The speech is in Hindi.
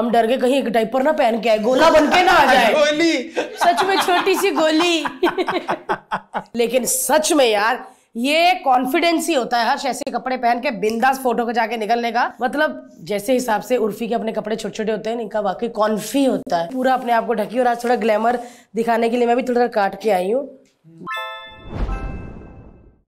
हम डर गए कहीं एक डाइपर ना पहन के आए गोला बन के ना आ जाए गोली सच में छोटी सी गोली लेकिन सच में यार ये कॉन्फिडेंस ही होता है हर्ष ऐसे कपड़े पहन के बिंदास फोटो को जाके निकलने का मतलब जैसे हिसाब से उर्फी के अपने कपड़े छोटे छोटे होते हैं इनका वाकई कॉन्फी होता है पूरा अपने आप को ढकी और आज थोड़ा ग्लैमर दिखाने के लिए मैं भी थोड़ा काट के आई हूँ